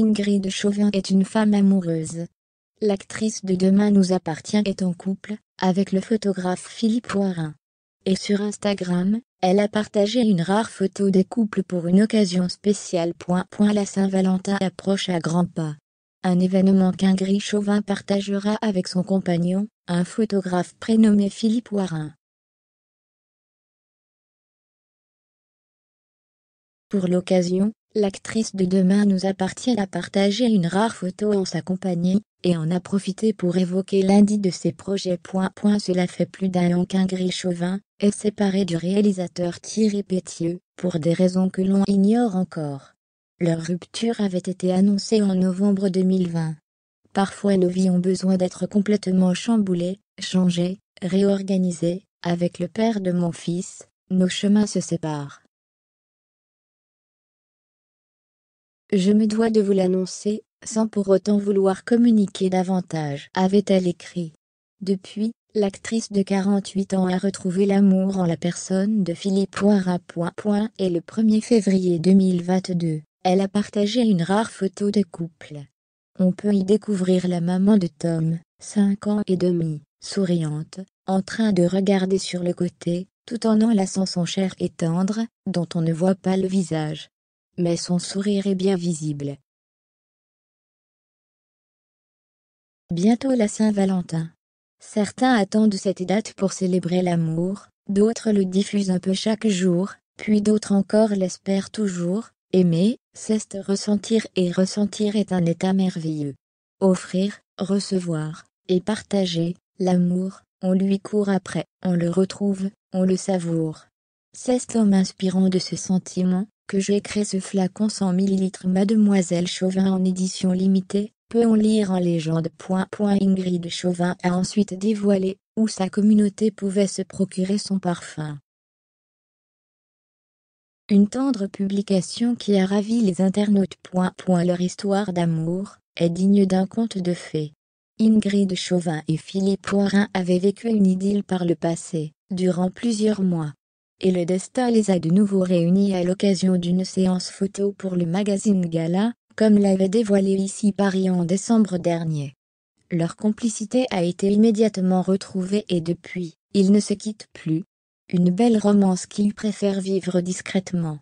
Ingrid Chauvin est une femme amoureuse. L'actrice de Demain nous appartient est en couple avec le photographe Philippe Warin. Et sur Instagram, elle a partagé une rare photo des couples pour une occasion spéciale. Point, la Saint-Valentin approche à grands pas. Un événement qu'Ingrid Chauvin partagera avec son compagnon, un photographe prénommé Philippe Warin. Pour l'occasion, L'actrice de demain nous appartient à partager une rare photo en sa compagnie, et en a profité pour évoquer lundi de ses projets. cela fait plus d'un an qu'un gris chauvin est séparé du réalisateur Thierry Pétieux, pour des raisons que l'on ignore encore. Leur rupture avait été annoncée en novembre 2020. Parfois nos vies ont besoin d'être complètement chamboulées, changées, réorganisées, avec le père de mon fils, nos chemins se séparent. Je me dois de vous l'annoncer, sans pour autant vouloir communiquer davantage, avait-elle écrit. Depuis, l'actrice de 48 ans a retrouvé l'amour en la personne de Philippe Et le 1er février 2022, elle a partagé une rare photo de couple. On peut y découvrir la maman de Tom, 5 ans et demi, souriante, en train de regarder sur le côté, tout en enlaçant son cher et tendre, dont on ne voit pas le visage mais son sourire est bien visible. Bientôt la Saint-Valentin. Certains attendent cette date pour célébrer l'amour, d'autres le diffusent un peu chaque jour, puis d'autres encore l'espèrent toujours. Aimer, c'est ressentir et ressentir est un état merveilleux. Offrir, recevoir, et partager, l'amour, on lui court après, on le retrouve, on le savoure. C'est en inspirant de ce sentiment, que j'ai créé ce flacon 100 ml Mademoiselle Chauvin en édition limitée, peut on lire en légende. Ingrid Chauvin a ensuite dévoilé où sa communauté pouvait se procurer son parfum. Une tendre publication qui a ravi les internautes. Leur histoire d'amour est digne d'un conte de fées. Ingrid Chauvin et Philippe Poirin avaient vécu une idylle par le passé, durant plusieurs mois et le destin les a de nouveau réunis à l'occasion d'une séance photo pour le magazine Gala, comme l'avait dévoilé ici Paris en décembre dernier. Leur complicité a été immédiatement retrouvée et depuis, ils ne se quittent plus. Une belle romance qu'ils préfèrent vivre discrètement.